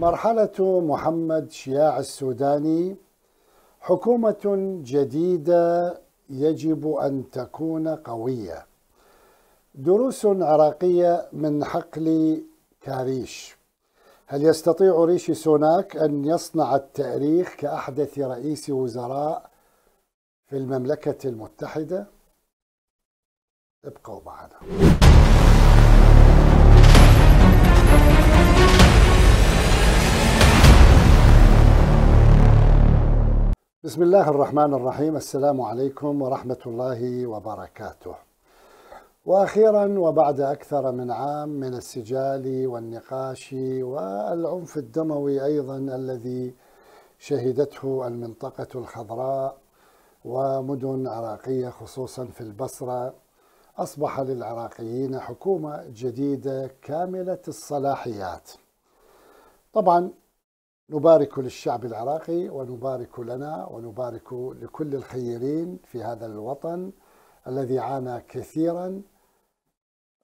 مرحلة محمد شياع السوداني حكومة جديدة يجب أن تكون قوية دروس عراقية من حقل كاريش هل يستطيع ريشي سوناك أن يصنع التاريخ كأحدث رئيس وزراء في المملكة المتحدة؟ ابقوا معنا بسم الله الرحمن الرحيم السلام عليكم ورحمة الله وبركاته وأخيرا وبعد أكثر من عام من السجال والنقاش والعنف الدموي أيضا الذي شهدته المنطقة الخضراء ومدن عراقية خصوصا في البصرة أصبح للعراقيين حكومة جديدة كاملة الصلاحيات طبعا نبارك للشعب العراقي ونبارك لنا ونبارك لكل الخيرين في هذا الوطن الذي عانى كثيرا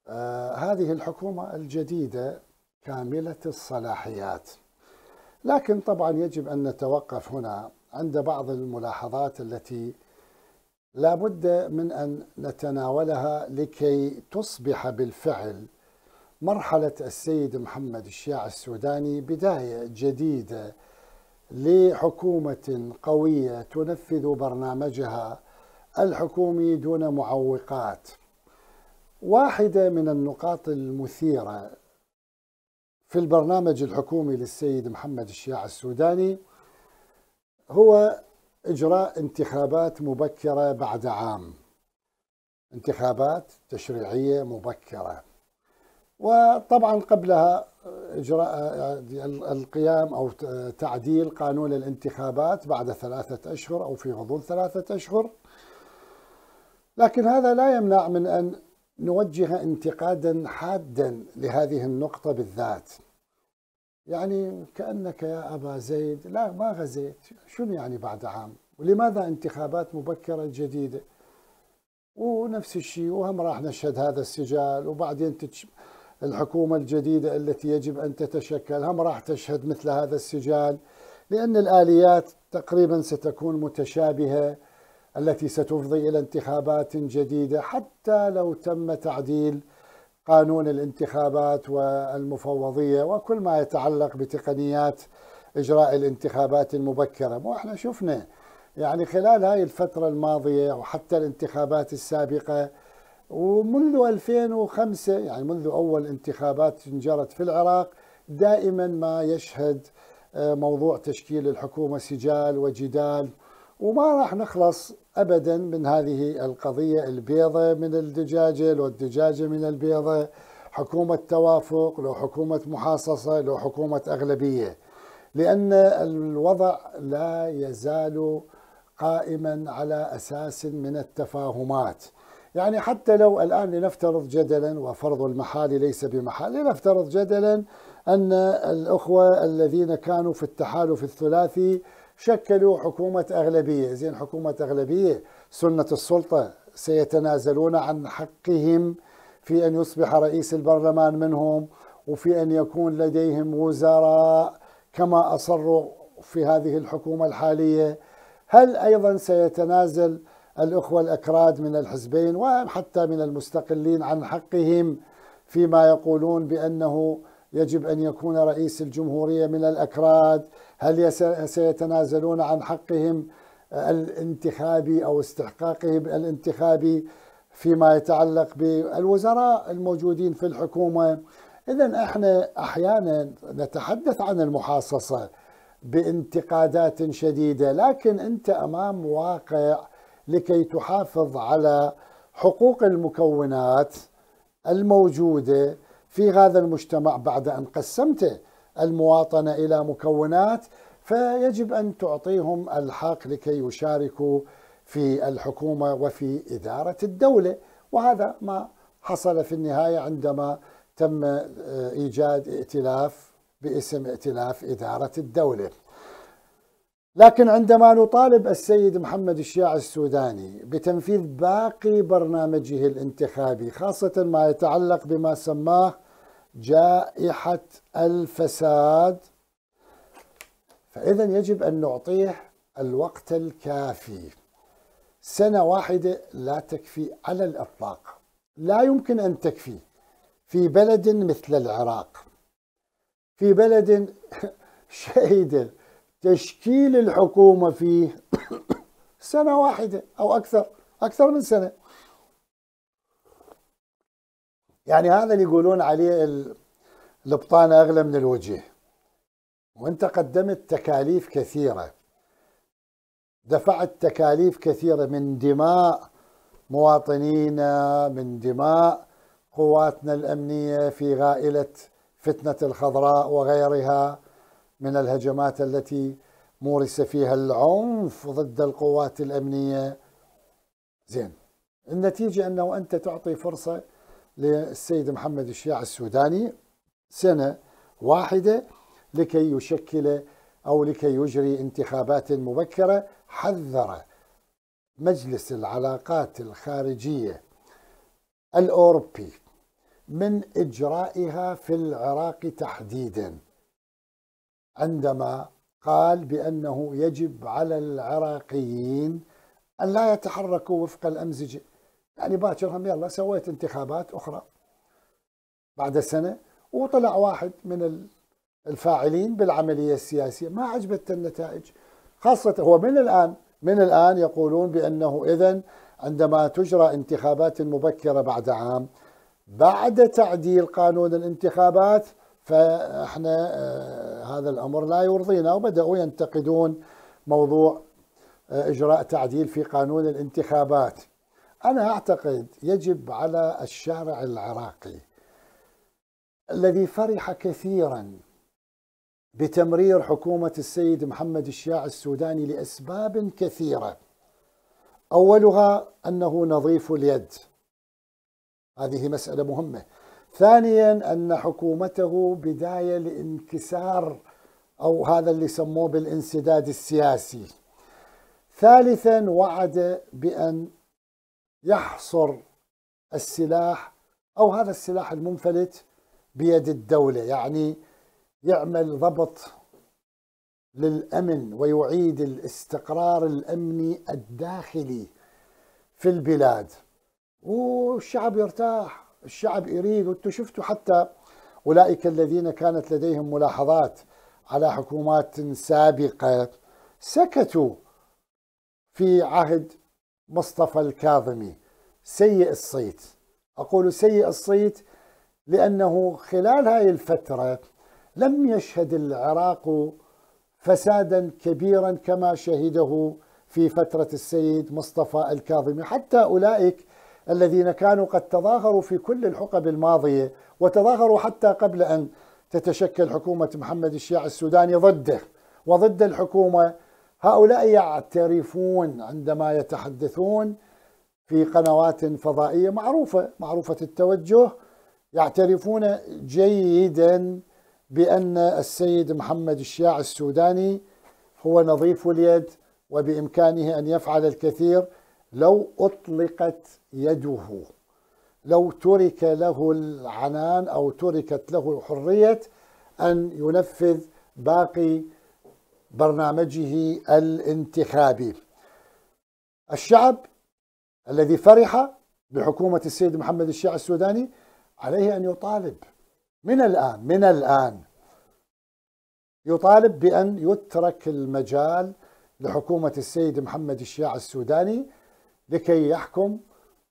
آه، هذه الحكومة الجديدة كاملة الصلاحيات لكن طبعا يجب أن نتوقف هنا عند بعض الملاحظات التي لا بد من أن نتناولها لكي تصبح بالفعل مرحلة السيد محمد الشيع السوداني بداية جديدة لحكومة قوية تنفذ برنامجها الحكومي دون معوقات. واحدة من النقاط المثيرة في البرنامج الحكومي للسيد محمد الشيع السوداني هو إجراء انتخابات مبكرة بعد عام. انتخابات تشريعية مبكرة. وطبعا قبلها إجراء القيام أو تعديل قانون الانتخابات بعد ثلاثة أشهر أو في غضون ثلاثة أشهر لكن هذا لا يمنع من أن نوجه انتقادا حادا لهذه النقطة بالذات يعني كأنك يا أبا زيد لا ما غزيت شنو يعني بعد عام ولماذا انتخابات مبكرة جديدة ونفس الشيء وهم راح نشهد هذا السجال وبعدين تتش... الحكومة الجديدة التي يجب أن تتشكل هم راح تشهد مثل هذا السجال لأن الآليات تقريبا ستكون متشابهة التي ستفضي إلى انتخابات جديدة حتى لو تم تعديل قانون الانتخابات والمفوضية وكل ما يتعلق بتقنيات إجراء الانتخابات المبكرة وإحنا شفنا يعني خلال هاي الفترة الماضية وحتى الانتخابات السابقة ومنذ 2005 يعني منذ أول انتخابات جرت في العراق دائما ما يشهد آه، موضوع تشكيل الحكومة سجال وجدال وما راح نخلص أبدا من هذه القضية البيضة من الدجاجة لو الدجاجة من البيضة حكومة توافق لو حكومة محاصصة لو حكومة أغلبية لأن الوضع لا يزال قائما على أساس من التفاهمات يعني حتى لو الآن لنفترض جدلا وفرض المحال ليس بمحال لنفترض جدلا أن الأخوة الذين كانوا في التحالف الثلاثي شكلوا حكومة أغلبية زين حكومة أغلبية سنة السلطة سيتنازلون عن حقهم في أن يصبح رئيس البرلمان منهم وفي أن يكون لديهم وزراء كما أصروا في هذه الحكومة الحالية هل أيضا سيتنازل الأخوة الأكراد من الحزبين وحتى من المستقلين عن حقهم فيما يقولون بأنه يجب أن يكون رئيس الجمهورية من الأكراد هل سيتنازلون عن حقهم الانتخابي أو استحقاقهم الانتخابي فيما يتعلق بالوزراء الموجودين في الحكومة إذا إحنا أحيانا نتحدث عن المحاصصة بانتقادات شديدة لكن أنت أمام واقع لكي تحافظ على حقوق المكونات الموجوده في هذا المجتمع بعد ان قسمت المواطنه الى مكونات فيجب ان تعطيهم الحق لكي يشاركوا في الحكومه وفي اداره الدوله وهذا ما حصل في النهايه عندما تم آه، ايجاد ائتلاف باسم ائتلاف اداره الدوله لكن عندما نطالب السيد محمد الشياع السوداني بتنفيذ باقي برنامجه الانتخابي خاصة ما يتعلق بما سماه جائحة الفساد فإذا يجب أن نعطيه الوقت الكافي سنة واحدة لا تكفي على الإطلاق لا يمكن أن تكفي في بلد مثل العراق في بلد شهد تشكيل الحكومة فيه سنة واحدة أو أكثر أكثر من سنة يعني هذا اللي يقولون عليه البطانة أغلى من الوجه وانت قدمت تكاليف كثيرة دفعت تكاليف كثيرة من دماء مواطنينا من دماء قواتنا الأمنية في غائلة فتنة الخضراء وغيرها من الهجمات التي مورس فيها العنف ضد القوات الأمنية زين النتيجة أنه أنت تعطي فرصة للسيد محمد الشيع السوداني سنة واحدة لكي يشكل أو لكي يجري انتخابات مبكرة حذر مجلس العلاقات الخارجية الأوروبي من إجرائها في العراق تحديداً عندما قال بأنه يجب على العراقيين أن لا يتحركوا وفق الأمزجة يعني باكر هم يلا سويت انتخابات أخرى بعد سنة وطلع واحد من الفاعلين بالعملية السياسية ما عجبت النتائج خاصة هو من الآن من الآن يقولون بأنه إذا عندما تجرى انتخابات مبكرة بعد عام بعد تعديل قانون الانتخابات فإحنا آه، هذا الأمر لا يرضينا وبدأوا ينتقدون موضوع آه، إجراء تعديل في قانون الانتخابات أنا أعتقد يجب على الشارع العراقي الذي فرح كثيرا بتمرير حكومة السيد محمد الشياع السوداني لأسباب كثيرة أولها أنه نظيف اليد هذه مسألة مهمة ثانيا أن حكومته بداية لانكسار أو هذا اللي سموه بالانسداد السياسي ثالثا وعد بأن يحصر السلاح أو هذا السلاح المنفلت بيد الدولة يعني يعمل ضبط للأمن ويعيد الاستقرار الأمني الداخلي في البلاد والشعب يرتاح الشعب يريد وانتم شفتوا حتى أولئك الذين كانت لديهم ملاحظات على حكومات سابقة سكتوا في عهد مصطفى الكاظمي سيء الصيت أقول سيء الصيت لأنه خلال هذه الفترة لم يشهد العراق فسادا كبيرا كما شهده في فترة السيد مصطفى الكاظمي حتى أولئك الذين كانوا قد تظاهروا في كل الحقب الماضية وتظاهروا حتى قبل أن تتشكل حكومة محمد الشيع السوداني ضده وضد الحكومة هؤلاء يعترفون عندما يتحدثون في قنوات فضائية معروفة معروفة التوجه يعترفون جيدا بأن السيد محمد الشيع السوداني هو نظيف اليد وبإمكانه أن يفعل الكثير لو أطلقت يده لو ترك له العنان أو تركت له حرية أن ينفذ باقي برنامجه الانتخابي الشعب الذي فرح بحكومة السيد محمد الشيع السوداني عليه أن يطالب من الآن من الآن يطالب بأن يترك المجال لحكومة السيد محمد الشيع السوداني لكي يحكم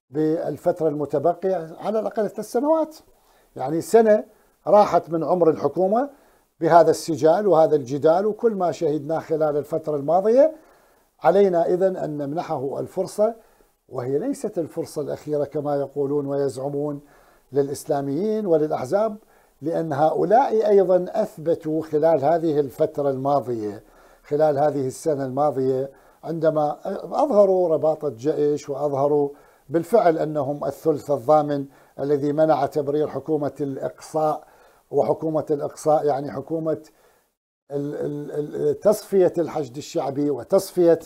بالفترة المتبقية على الأقل ثلاث سنوات يعني سنة راحت من عمر الحكومة بهذا السجال وهذا الجدال وكل ما شهدناه خلال الفترة الماضية علينا إذا أن نمنحه الفرصة وهي ليست الفرصة الأخيرة كما يقولون ويزعمون للإسلاميين وللأحزاب لأن هؤلاء أيضا أثبتوا خلال هذه الفترة الماضية خلال هذه السنة الماضية عندما أظهروا رباطة جيش وأظهروا بالفعل أنهم الثلث الضامن الذي منع تبرير حكومة الإقصاء وحكومة الإقصاء يعني حكومة تصفية الحشد الشعبي وتصفية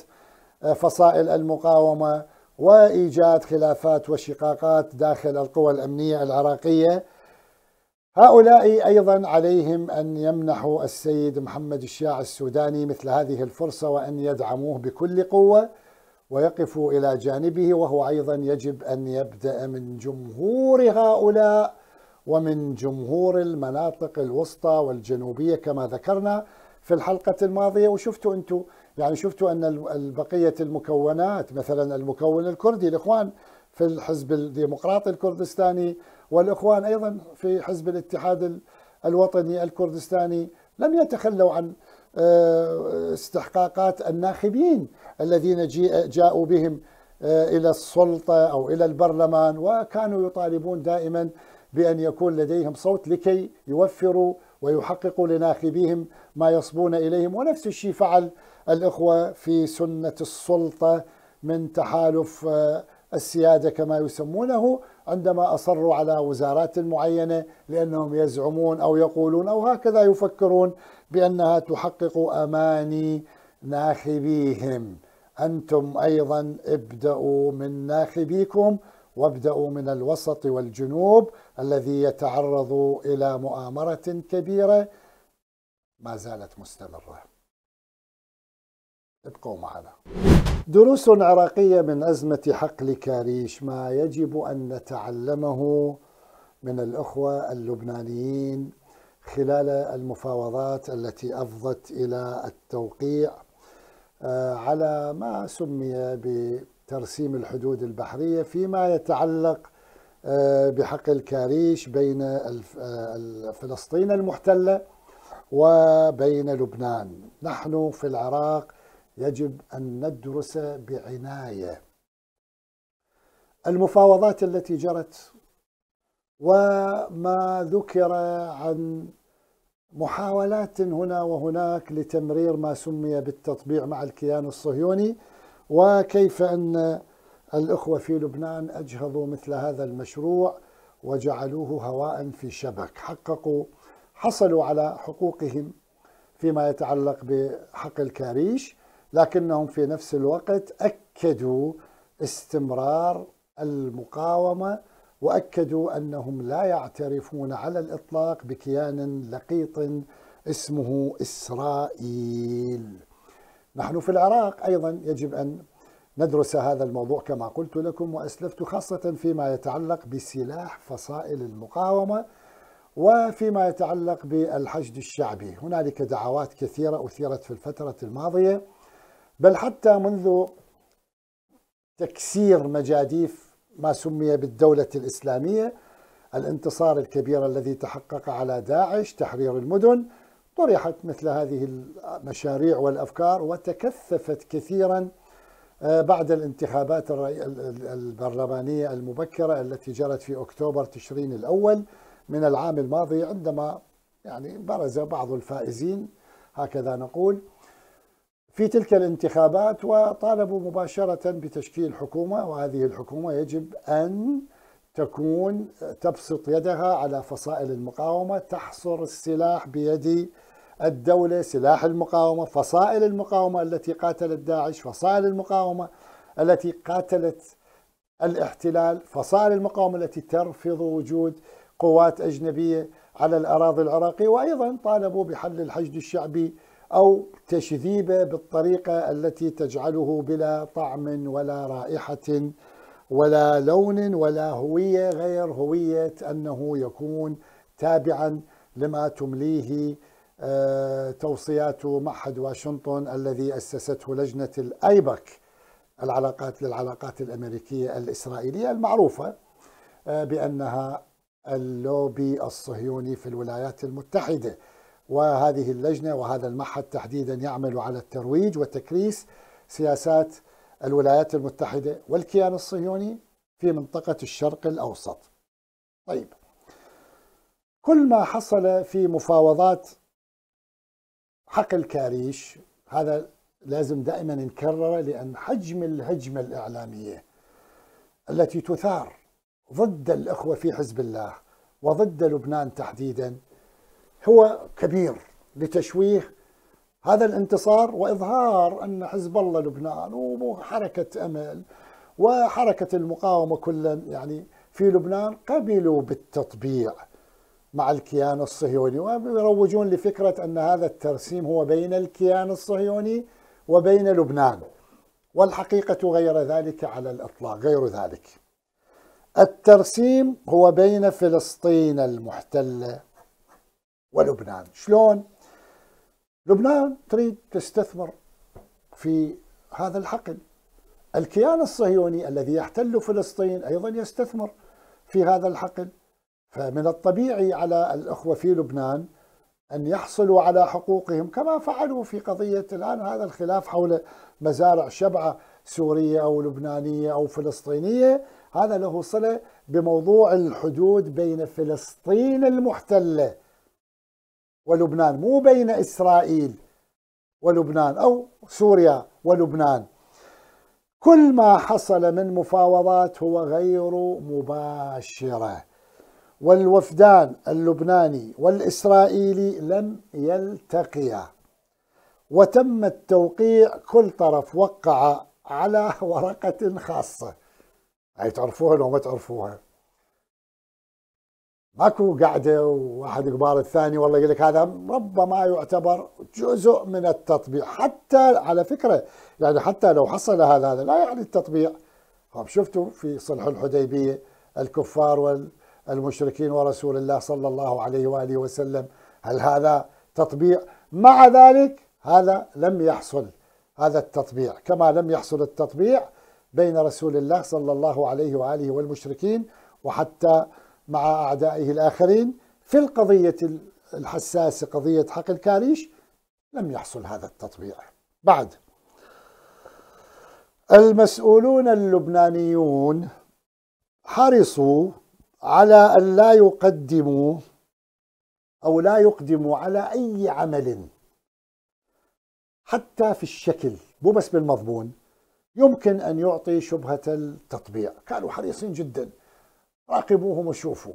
فصائل المقاومة وإيجاد خلافات وشقاقات داخل القوى الأمنية العراقية هؤلاء أيضا عليهم أن يمنحوا السيد محمد الشياع السوداني مثل هذه الفرصة وأن يدعموه بكل قوة ويقفوا إلى جانبه وهو أيضا يجب أن يبدأ من جمهور هؤلاء ومن جمهور المناطق الوسطى والجنوبية كما ذكرنا في الحلقة الماضية وشفتوا أنتم يعني شفتوا أن بقية المكونات مثلا المكون الكردي الإخوان في الحزب الديمقراطي الكردستاني والإخوان أيضا في حزب الاتحاد الوطني الكردستاني لم يتخلوا عن آه، استحقاقات الناخبين الذين جاءوا بهم آه، إلى السلطة أو إلى البرلمان وكانوا يطالبون دائما بأن يكون لديهم صوت لكي يوفروا ويحققوا لناخبيهم ما يصبون إليهم ونفس الشيء فعل الإخوة في سنة السلطة من تحالف آه، السيادة كما يسمونه عندما أصروا على وزارات معينة لأنهم يزعمون أو يقولون أو هكذا يفكرون بأنها تحقق أماني ناخبيهم أنتم أيضا ابدأوا من ناخبيكم وابدأوا من الوسط والجنوب الذي يتعرض إلى مؤامرة كبيرة ما زالت مستمرة ابقوا معنا دروس عراقية من أزمة حقل كاريش ما يجب أن نتعلمه من الأخوة اللبنانيين خلال المفاوضات التي أفضت إلى التوقيع آه، على ما سمي بترسيم الحدود البحرية فيما يتعلق آه، بحقل كاريش بين آه، فلسطين المحتلة وبين لبنان نحن في العراق يجب أن ندرس بعناية المفاوضات التي جرت وما ذكر عن محاولات هنا وهناك لتمرير ما سمي بالتطبيع مع الكيان الصهيوني وكيف أن الأخوة في لبنان أجهضوا مثل هذا المشروع وجعلوه هواء في شبك حققوا حصلوا على حقوقهم فيما يتعلق بحق الكاريش لكنهم في نفس الوقت أكدوا استمرار المقاومة وأكدوا أنهم لا يعترفون على الإطلاق بكيان لقيط اسمه إسرائيل نحن في العراق أيضا يجب أن ندرس هذا الموضوع كما قلت لكم وأسلفت خاصة فيما يتعلق بسلاح فصائل المقاومة وفيما يتعلق بالحشد الشعبي هنالك دعوات كثيرة أثيرت في الفترة الماضية بل حتى منذ تكسير مجاديف ما سمي بالدولة الإسلامية الانتصار الكبير الذي تحقق على داعش تحرير المدن طرحت مثل هذه المشاريع والأفكار وتكثفت كثيرا آه، بعد الانتخابات البرلمانية المبكرة التي جرت في أكتوبر تشرين الأول من العام الماضي عندما يعني برز بعض الفائزين هكذا نقول في تلك الانتخابات وطالبوا مباشرة بتشكيل حكومة وهذه الحكومة يجب أن تكون تبسط يدها على فصائل المقاومة تحصر السلاح بيد الدولة سلاح المقاومة فصائل المقاومة التي قاتلت داعش فصائل المقاومة التي قاتلت الاحتلال فصائل المقاومة التي ترفض وجود قوات أجنبية على الأراضي العراقية وأيضا طالبوا بحل الحشد الشعبي أو تشذيبه بالطريقة التي تجعله بلا طعم ولا رائحة ولا لون ولا هوية غير هوية أنه يكون تابعا لما تمليه آه، توصيات معهد واشنطن الذي أسسته لجنة الأيبك العلاقات للعلاقات الأمريكية الإسرائيلية المعروفة آه، بأنها اللوبي الصهيوني في الولايات المتحدة وهذه اللجنة وهذا المعهد تحديدا يعمل على الترويج وتكريس سياسات الولايات المتحدة والكيان الصهيوني في منطقة الشرق الأوسط طيب كل ما حصل في مفاوضات حقل كاريش هذا لازم دائما نكرره لأن حجم الهجمة الإعلامية التي تثار ضد الأخوة في حزب الله وضد لبنان تحديدا هو كبير لتشويه هذا الانتصار واظهار ان حزب الله لبنان وحركه امل وحركه المقاومه كلا يعني في لبنان قبلوا بالتطبيع مع الكيان الصهيوني ويروجون لفكره ان هذا الترسيم هو بين الكيان الصهيوني وبين لبنان والحقيقه غير ذلك على الاطلاق غير ذلك الترسيم هو بين فلسطين المحتله ولبنان شلون لبنان تريد تستثمر في هذا الحقل الكيان الصهيوني الذي يحتل فلسطين أيضا يستثمر في هذا الحقل فمن الطبيعي على الأخوة في لبنان أن يحصلوا على حقوقهم كما فعلوا في قضية الآن هذا الخلاف حول مزارع شبعة سورية أو لبنانية أو فلسطينية هذا له صلة بموضوع الحدود بين فلسطين المحتلة ولبنان مو بين إسرائيل ولبنان أو سوريا ولبنان كل ما حصل من مفاوضات هو غير مباشرة والوفدان اللبناني والإسرائيلي لم يلتقيا وتم التوقيع كل طرف وقع على ورقة خاصة هاي تعرفوها لو ما تعرفوها ماكو قاعده وواحد قبال الثاني والله يقول لك هذا ربما يعتبر جزء من التطبيع حتى على فكره يعني حتى لو حصل هذا هذا لا يعني التطبيع هم شفتوا في صلح الحديبيه الكفار والمشركين ورسول الله صلى الله عليه واله وسلم هل هذا تطبيع مع ذلك هذا لم يحصل هذا التطبيع كما لم يحصل التطبيع بين رسول الله صلى الله عليه واله والمشركين وحتى مع أعدائه الآخرين في القضية الحساسة قضية حق الكاريش لم يحصل هذا التطبيع بعد المسؤولون اللبنانيون حرصوا على أن لا يقدموا أو لا يقدموا على أي عمل حتى في الشكل مو بس بالمضمون يمكن أن يعطي شبهة التطبيع كانوا حريصين جدا راقبوهم وشوفوا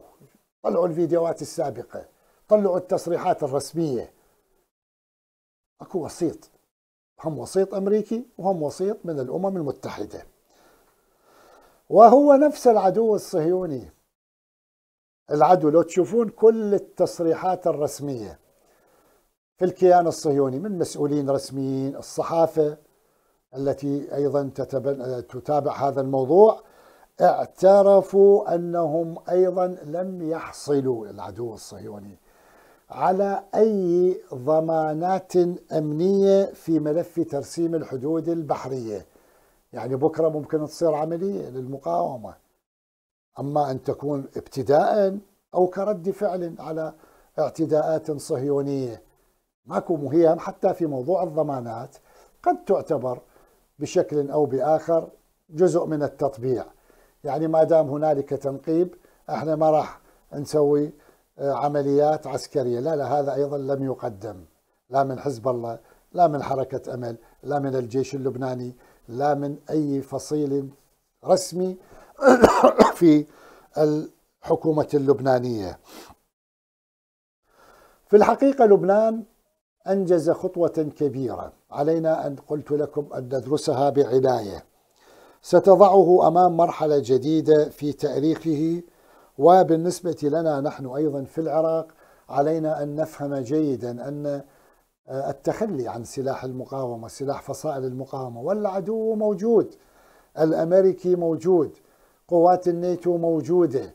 طلعوا الفيديوهات السابقة طلعوا التصريحات الرسمية اكو وسيط هم وسيط أمريكي وهم وسيط من الأمم المتحدة وهو نفس العدو الصهيوني العدو لو تشوفون كل التصريحات الرسمية في الكيان الصهيوني من مسؤولين رسميين الصحافة التي أيضا تتابع هذا الموضوع اعترفوا أنهم أيضا لم يحصلوا العدو الصهيوني على أي ضمانات أمنية في ملف ترسيم الحدود البحرية يعني بكرة ممكن تصير عملية للمقاومة أما أن تكون ابتداء أو كرد فعل على اعتداءات صهيونية ماكو مهيم حتى في موضوع الضمانات قد تعتبر بشكل أو بآخر جزء من التطبيع يعني ما دام هنالك تنقيب احنا ما راح نسوي آه، عمليات عسكريه، لا لا هذا ايضا لم يقدم لا من حزب الله، لا من حركه امل، لا من الجيش اللبناني، لا من اي فصيل رسمي في الحكومه اللبنانيه. في الحقيقه لبنان انجز خطوه كبيره، علينا ان قلت لكم ان ندرسها بعنايه. ستضعه امام مرحله جديده في تاريخه وبالنسبه لنا نحن ايضا في العراق علينا ان نفهم جيدا ان آه، التخلي عن سلاح المقاومه، سلاح فصائل المقاومه، والعدو موجود الامريكي موجود، قوات الناتو موجوده،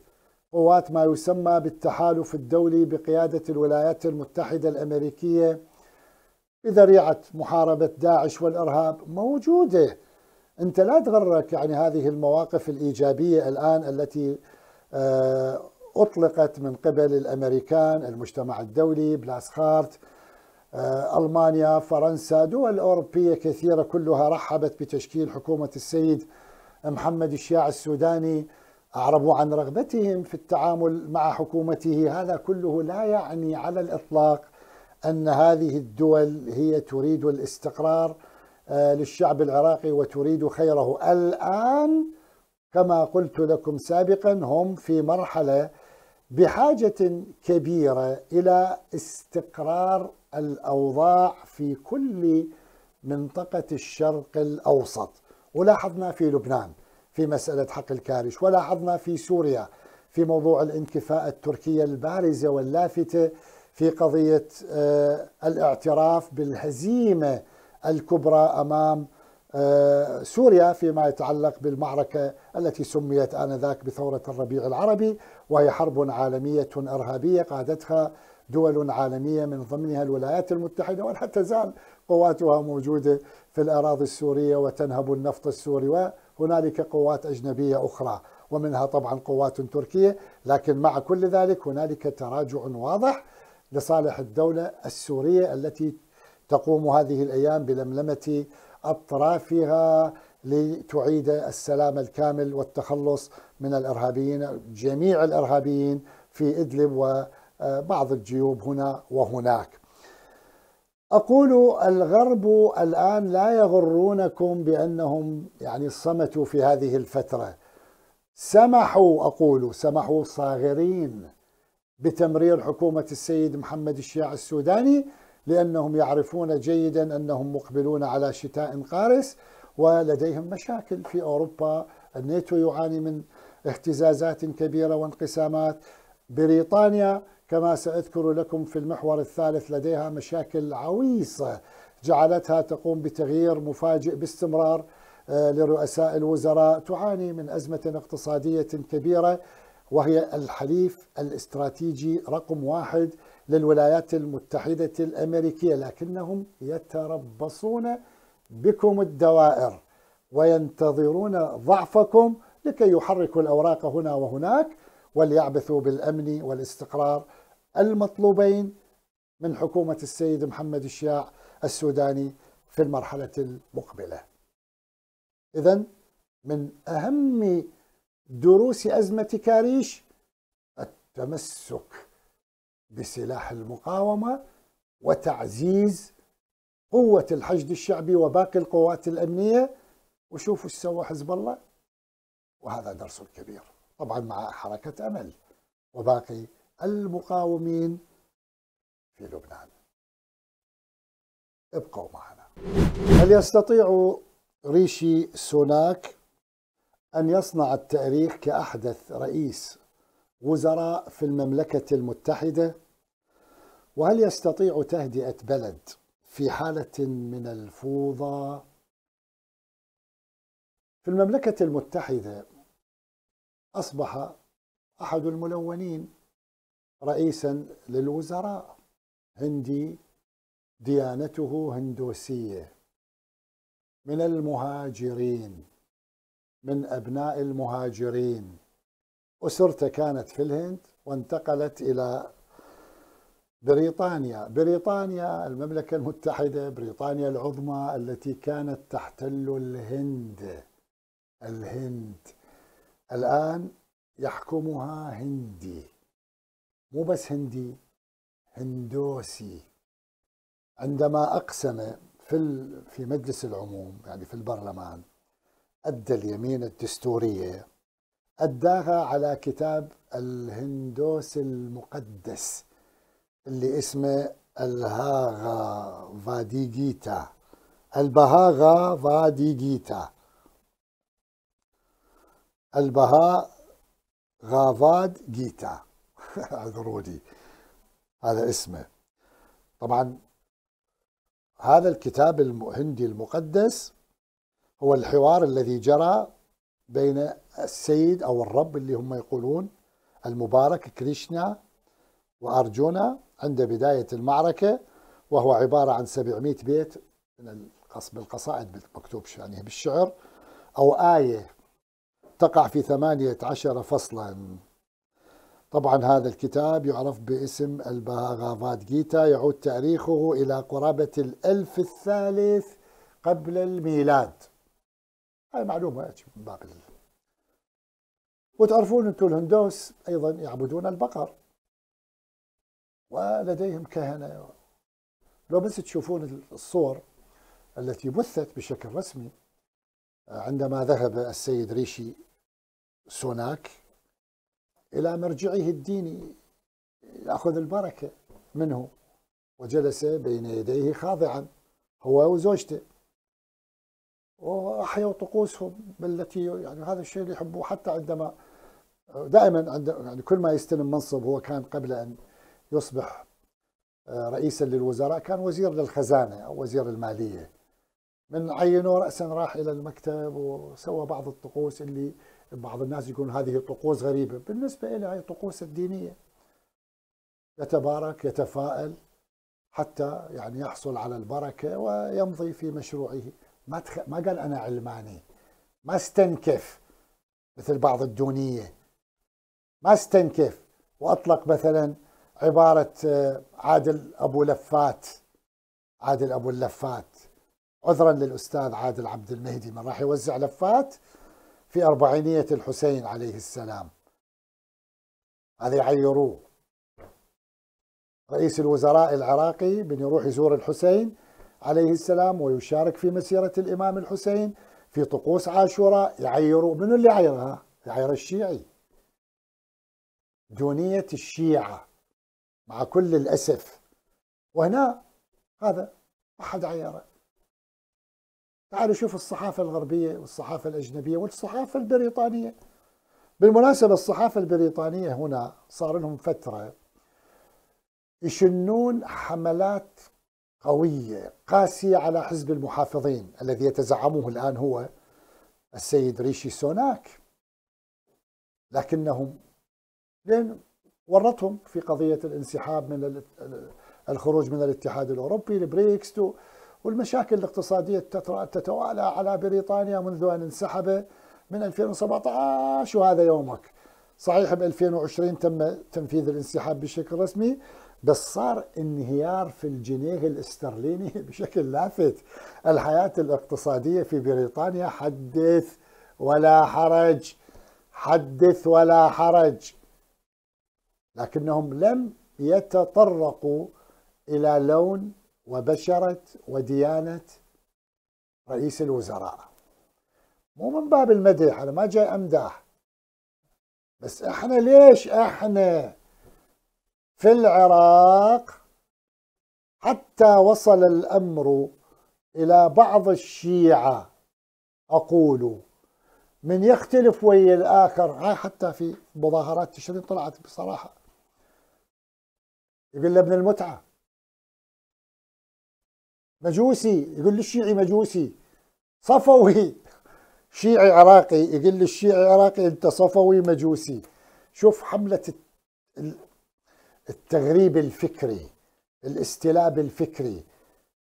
قوات ما يسمى بالتحالف الدولي بقياده الولايات المتحده الامريكيه بذريعه محاربه داعش والارهاب موجوده. انت لا تغرك يعني هذه المواقف الايجابيه الان التي آه، اطلقت من قبل الامريكان، المجتمع الدولي، بلاسخارت، آه، المانيا، فرنسا، دول اوروبيه كثيره كلها رحبت بتشكيل حكومه السيد محمد الشياع السوداني، اعربوا عن رغبتهم في التعامل مع حكومته، هذا كله لا يعني على الاطلاق ان هذه الدول هي تريد الاستقرار آه، للشعب العراقي وتريد خيره الآن كما قلت لكم سابقا هم في مرحلة بحاجة كبيرة إلى استقرار الأوضاع في كل منطقة الشرق الأوسط ولاحظنا في لبنان في مسألة حق الكارش ولاحظنا في سوريا في موضوع الانكفاء التركية البارزة واللافتة في قضية آه، الاعتراف بالهزيمة الكبرى امام آه، سوريا فيما يتعلق بالمعركه التي سميت انذاك بثوره الربيع العربي وهي حرب عالميه ارهابيه قادتها دول عالميه من ضمنها الولايات المتحده ولا تزال قواتها موجوده في الاراضي السوريه وتنهب النفط السوري وهنالك قوات اجنبيه اخرى ومنها طبعا قوات تركيه لكن مع كل ذلك هنالك تراجع واضح لصالح الدوله السوريه التي تقوم هذه الأيام بلملمة أطرافها لتعيد السلام الكامل والتخلص من الإرهابيين جميع الإرهابيين في إدلب وبعض الجيوب هنا وهناك أقول الغرب الآن لا يغرونكم بأنهم يعني صمتوا في هذه الفترة سمحوا أقول سمحوا صاغرين بتمرير حكومة السيد محمد الشيع السوداني لأنهم يعرفون جيدا أنهم مقبلون على شتاء قارس ولديهم مشاكل في أوروبا الناتو يعاني من اهتزازات كبيرة وانقسامات بريطانيا كما سأذكر لكم في المحور الثالث لديها مشاكل عويصة جعلتها تقوم بتغيير مفاجئ باستمرار آه، لرؤساء الوزراء تعاني من أزمة اقتصادية كبيرة وهي الحليف الاستراتيجي رقم واحد للولايات المتحدة الأمريكية لكنهم يتربصون بكم الدوائر وينتظرون ضعفكم لكي يحركوا الأوراق هنا وهناك وليعبثوا بالأمن والاستقرار المطلوبين من حكومة السيد محمد الشياع السوداني في المرحلة المقبلة إذا من أهم دروس أزمة كاريش التمسك بسلاح المقاومة وتعزيز قوة الحشد الشعبي وباقي القوات الأمنية وشوفوا ايش سوى حزب الله وهذا درس كبير طبعا مع حركة أمل وباقي المقاومين في لبنان ابقوا معنا هل يستطيع ريشي سوناك أن يصنع التاريخ كأحدث رئيس وزراء في المملكة المتحدة؟ وهل يستطيع تهدئة بلد في حالة من الفوضى؟ في المملكة المتحدة أصبح أحد الملونين رئيسا للوزراء هندي ديانته هندوسية من المهاجرين من أبناء المهاجرين أسرته كانت في الهند وانتقلت إلى بريطانيا بريطانيا المملكة المتحدة بريطانيا العظمى التي كانت تحتل الهند الهند الآن يحكمها هندي مو بس هندي هندوسي عندما أقسم في في مجلس العموم يعني في البرلمان أدى اليمين الدستورية أداها على كتاب الهندوس المقدس اللي اسمه الهاغا جيتا البهاغا جيتا البها غافاد جيتا عذروني هذا اسمه طبعا هذا الكتاب الهندي المقدس هو الحوار الذي جرى بين السيد أو الرب اللي هم يقولون المبارك كريشنا وأرجونا عند بداية المعركة وهو عبارة عن 700 بيت من بالقصائد مكتوب يعني بالشعر أو آية تقع في 18 فصلا طبعا هذا الكتاب يعرف باسم البهاغافات جيتا يعود تاريخه إلى قرابة الألف الثالث قبل الميلاد هاي معلومة من باب ال... وتعرفون أنتم الهندوس أيضا يعبدون البقر ولديهم كهنة لو بس تشوفون الصور التي بثت بشكل رسمي آه، عندما ذهب السيد ريشي سوناك إلى مرجعه الديني يأخذ البركة منه وجلس بين يديه خاضعا هو وزوجته وأحيوا طقوسهم بالتي يعني هذا الشيء اللي يحبوه حتى عندما دائما عند يعني كل ما يستلم منصب هو كان قبل أن يصبح آه، رئيسا للوزراء كان وزير للخزانة أو وزير المالية من عينه رأسا راح إلى المكتب وسوى بعض الطقوس اللي بعض الناس يقولون هذه طقوس غريبة بالنسبة إلى هي طقوس الدينية يتبارك يتفائل حتى يعني يحصل على البركة ويمضي في مشروعه ما تخ... ما قال انا علماني ما استنكف مثل بعض الدونيه ما استنكف واطلق مثلا عباره آه، عادل ابو لفات عادل ابو اللفات عذرا للاستاذ عادل عبد المهدي من راح يوزع لفات في اربعينيه الحسين عليه السلام هذا يعيروه رئيس الوزراء العراقي بن يروح يزور الحسين عليه السلام ويشارك في مسيرة الإمام الحسين في طقوس عاشوراء يعيروا من اللي عيرها؟ يعير الشيعي دونية الشيعة مع كل الأسف وهنا هذا ما حد عيره تعالوا شوف الصحافة الغربية والصحافة الأجنبية والصحافة البريطانية بالمناسبة الصحافة البريطانية هنا صار لهم فترة يشنون حملات قوية قاسية على حزب المحافظين الذي يتزعمه الآن هو السيد ريشي سوناك لكنهم لأن ورطهم في قضية الانسحاب من الخروج من الاتحاد الأوروبي البريكس والمشاكل الاقتصادية تتوالى على بريطانيا منذ أن انسحب من 2017 وهذا يومك صحيح ب 2020 تم تنفيذ الانسحاب بشكل رسمي بس صار انهيار في الجنيه الاسترليني بشكل لافت الحياة الاقتصادية في بريطانيا حدث ولا حرج حدث ولا حرج لكنهم لم يتطرقوا إلى لون وبشرة وديانة رئيس الوزراء مو من باب المدح أنا ما جاي أمدح بس إحنا ليش إحنا في العراق حتى وصل الأمر إلى بعض الشيعة أقول من يختلف ويا الآخر هاي حتى في مظاهرات تشرين طلعت بصراحة يقول له ابن المتعة مجوسي يقول للشيعي مجوسي صفوي شيعي عراقي يقول للشيعي عراقي انت صفوي مجوسي شوف حملة التغريب الفكري الاستلاب الفكري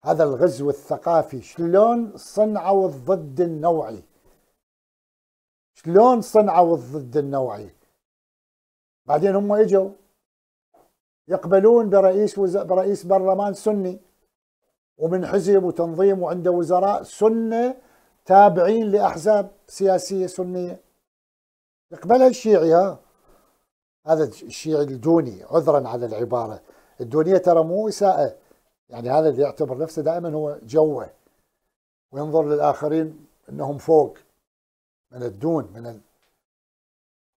هذا الغزو الثقافي شلون صنعوا الضد النوعي شلون صنعوا الضد النوعي بعدين هم اجوا يقبلون برئيس وز... برئيس برلمان سني ومن حزب وتنظيم وعنده وزراء سنه تابعين لاحزاب سياسيه سنيه يقبلها الشيعي ها هذا الشيعي الدوني عذرا على العبارة الدونية ترى مو إساءة يعني هذا اللي يعتبر نفسه دائما هو جوه وينظر للآخرين أنهم فوق من الدون من ال...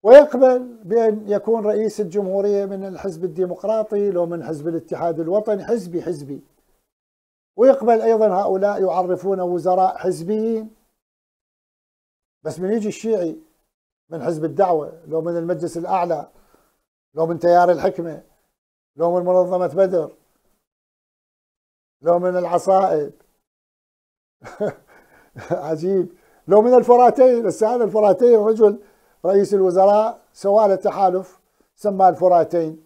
ويقبل بأن يكون رئيس الجمهورية من الحزب الديمقراطي لو من حزب الاتحاد الوطني حزبي حزبي ويقبل أيضا هؤلاء يعرفون وزراء حزبيين بس من يجي الشيعي من حزب الدعوة لو من المجلس الأعلى لو من تيار الحكمة لو من منظمة بدر لو من العصائب عجيب لو من الفراتين بس هذا الفراتين رجل رئيس الوزراء سوى له تحالف سماه الفراتين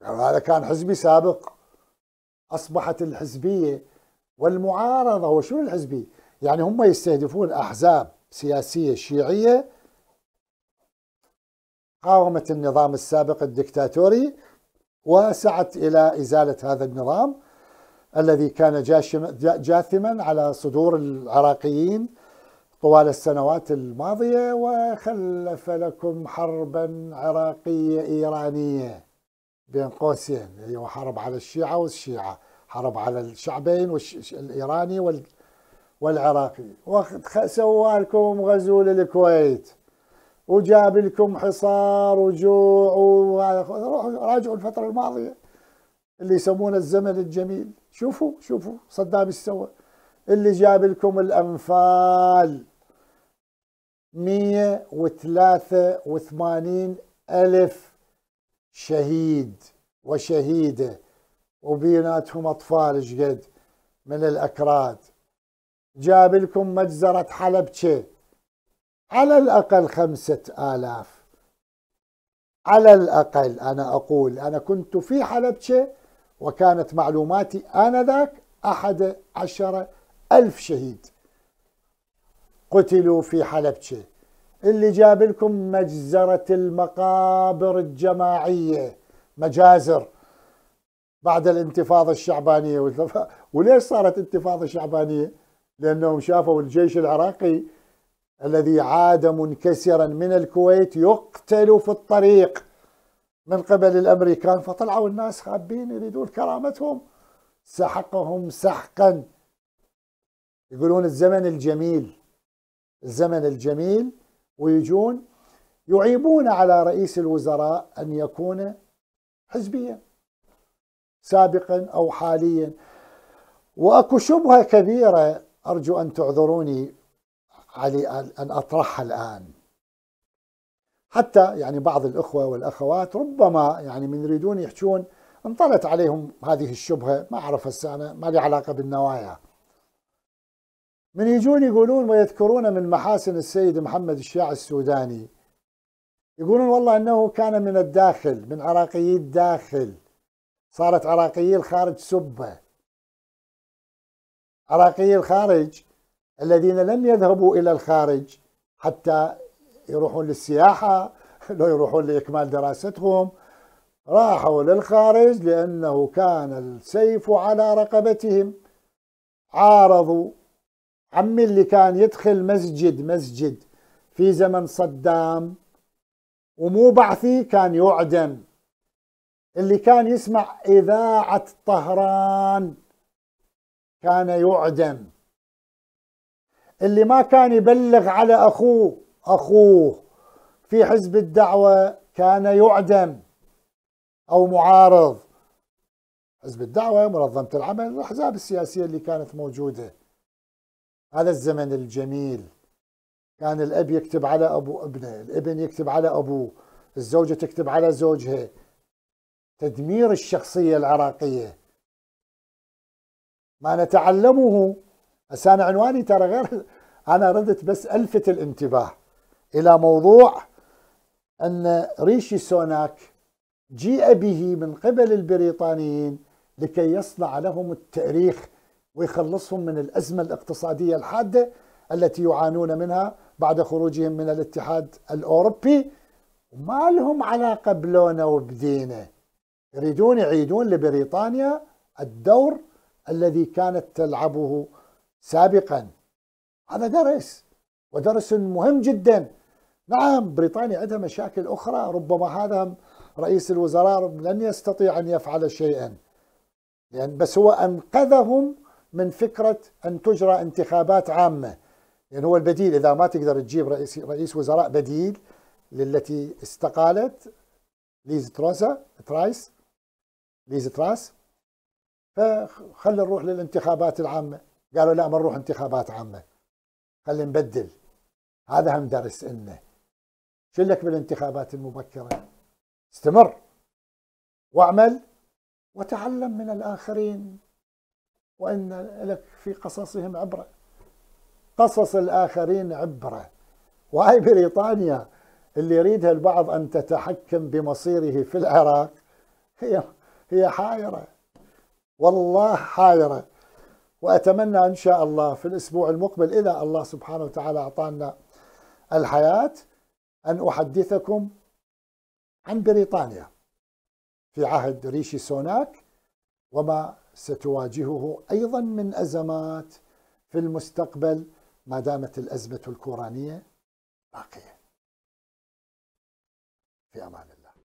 يعني هذا كان حزبي سابق اصبحت الحزبيه والمعارضه وشو الحزبيه؟ يعني هم يستهدفون احزاب سياسيه شيعيه قاومت النظام السابق الدكتاتوري وسعت إلى إزالة هذا النظام الذي كان جاثما على صدور العراقيين طوال السنوات الماضية وخلف لكم حربا عراقية إيرانية بين قوسين هي أيوة حرب على الشيعة والشيعة حرب على الشعبين الإيراني والعراقي وسوى لكم غزو للكويت وجاب لكم حصار وجوع و... راجعوا الفترة الماضية اللي يسمونه الزمن الجميل شوفوا شوفوا صدام ايش سوى اللي جاب لكم الأنفال 183 ألف شهيد وشهيدة وبيناتهم أطفال شقد من الأكراد جاب لكم مجزرة حلبشة على الأقل خمسة آلاف على الأقل أنا أقول أنا كنت في حلبشة وكانت معلوماتي آنذاك أحد عشر ألف شهيد قتلوا في حلبشة اللي جاب لكم مجزرة المقابر الجماعية مجازر بعد الانتفاضة الشعبانية وليش صارت انتفاضة شعبانية لأنهم شافوا الجيش العراقي الذي عاد منكسرا من الكويت يقتل في الطريق من قبل الامريكان فطلعوا الناس خابين يريدون كرامتهم سحقهم سحقا يقولون الزمن الجميل الزمن الجميل ويجون يعيبون على رئيس الوزراء ان يكون حزبيا سابقا او حاليا واكو شبهه كبيره ارجو ان تعذروني علي أن أطرحها الآن حتى يعني بعض الأخوة والأخوات ربما يعني من يريدون يحجون انطلت عليهم هذه الشبهة ما أعرف هسه أنا ما لي علاقة بالنوايا من يجون يقولون ويذكرون من محاسن السيد محمد الشيع السوداني يقولون والله أنه كان من الداخل من عراقيي الداخل صارت عراقيي الخارج سبة عراقيي الخارج الذين لم يذهبوا إلى الخارج حتى يروحون للسياحة لو يروحون لإكمال دراستهم راحوا للخارج لأنه كان السيف على رقبتهم عارضوا عمي اللي كان يدخل مسجد مسجد في زمن صدام ومو بعثي كان يعدم اللي كان يسمع إذاعة طهران كان يعدم اللي ما كان يبلغ على أخوه أخوه في حزب الدعوة كان يعدم أو معارض حزب الدعوة منظمة العمل الأحزاب السياسية اللي كانت موجودة هذا الزمن الجميل كان الأب يكتب على أبو ابنه الابن يكتب على أبوه الزوجة تكتب على زوجها تدمير الشخصية العراقية ما نتعلمه هسه انا عنواني ترى غير انا ردت بس الفت الانتباه الى موضوع ان ريشي سوناك جيء به من قبل البريطانيين لكي يصنع لهم التاريخ ويخلصهم من الازمه الاقتصاديه الحاده التي يعانون منها بعد خروجهم من الاتحاد الاوروبي وما لهم علاقه بلونه وبدينه يريدون يعيدون لبريطانيا الدور الذي كانت تلعبه سابقا هذا درس ودرس مهم جدا نعم بريطانيا عندها مشاكل أخرى ربما هذا رئيس الوزراء لن يستطيع أن يفعل شيئا يعني بس هو أنقذهم من فكرة أن تجرى انتخابات عامة يعني هو البديل إذا ما تقدر تجيب رئيس, رئيس وزراء بديل للتي استقالت ليز تروزا ترايس ليز تراس فخل نروح للانتخابات العامه قالوا لا ما نروح انتخابات عامه خلينا نبدل هذا هم درس لنا شلك بالانتخابات المبكره استمر واعمل وتعلم من الاخرين وان لك في قصصهم عبره قصص الاخرين عبره وهي بريطانيا اللي يريدها البعض ان تتحكم بمصيره في العراق هي هي حائره والله حائره وأتمنى إن شاء الله في الأسبوع المقبل إذا الله سبحانه وتعالى أعطانا الحياة أن أحدثكم عن بريطانيا في عهد ريشي سوناك وما ستواجهه أيضا من أزمات في المستقبل ما دامت الأزمة الكورانية باقية في أمان الله